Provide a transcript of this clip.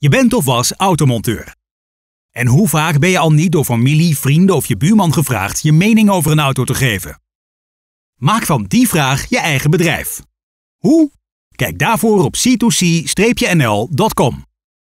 Je bent of was automonteur. En hoe vaak ben je al niet door familie, vrienden of je buurman gevraagd je mening over een auto te geven? Maak van die vraag je eigen bedrijf. Hoe? Kijk daarvoor op c2c-nl.com.